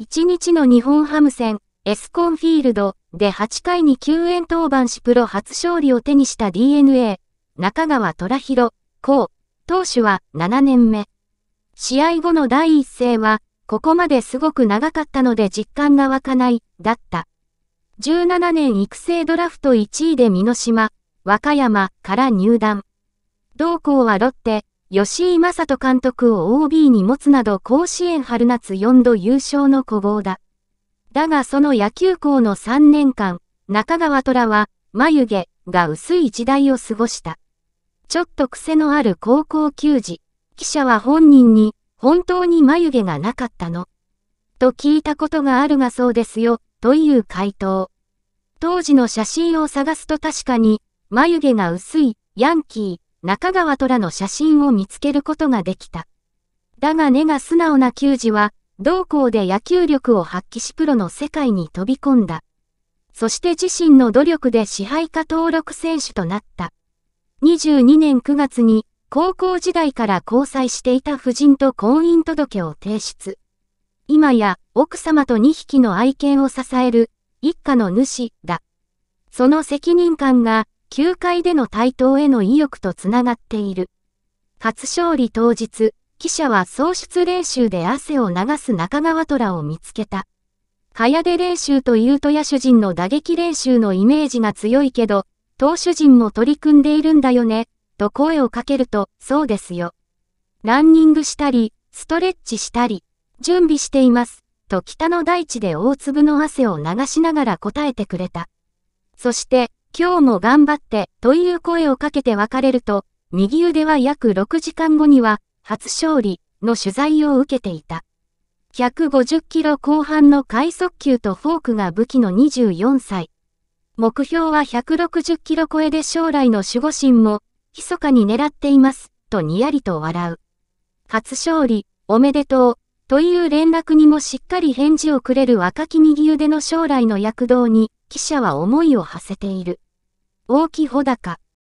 1日の日本ハム戦、エスコンフィールドで8回に救援登板しプロ初勝利を手にした DNA、中川虎弘、高、投手は7年目。試合後の第一声は、ここまですごく長かったので実感が湧かない、だった。17年育成ドラフト1位で美濃島、和歌山から入団。同校はロッテ、吉井正人監督を OB に持つなど甲子園春夏4度優勝の古豪だ。だがその野球校の3年間、中川虎は、眉毛が薄い時代を過ごした。ちょっと癖のある高校球児、記者は本人に、本当に眉毛がなかったの。と聞いたことがあるがそうですよ、という回答。当時の写真を探すと確かに、眉毛が薄い、ヤンキー、中川虎の写真を見つけることができた。だが根が素直な球児は、同校で野球力を発揮しプロの世界に飛び込んだ。そして自身の努力で支配下登録選手となった。22年9月に高校時代から交際していた夫人と婚姻届を提出。今や奥様と2匹の愛犬を支える一家の主だ。その責任感が球界での台頭への意欲とつながっている。初勝利当日、記者は喪失練習で汗を流す中川虎を見つけた。早出練習というと野手陣の打撃練習のイメージが強いけど、投手陣も取り組んでいるんだよね、と声をかけると、そうですよ。ランニングしたり、ストレッチしたり、準備しています、と北の大地で大粒の汗を流しながら答えてくれた。そして、今日も頑張ってという声をかけて別れると、右腕は約6時間後には、初勝利の取材を受けていた。150キロ後半の快速球とフォークが武器の24歳。目標は160キロ超えで将来の守護神も、密かに狙っています、とにやりと笑う。初勝利、おめでとう、という連絡にもしっかり返事をくれる若き右腕の将来の躍動に、記者は思いを馳せている。大木穂高。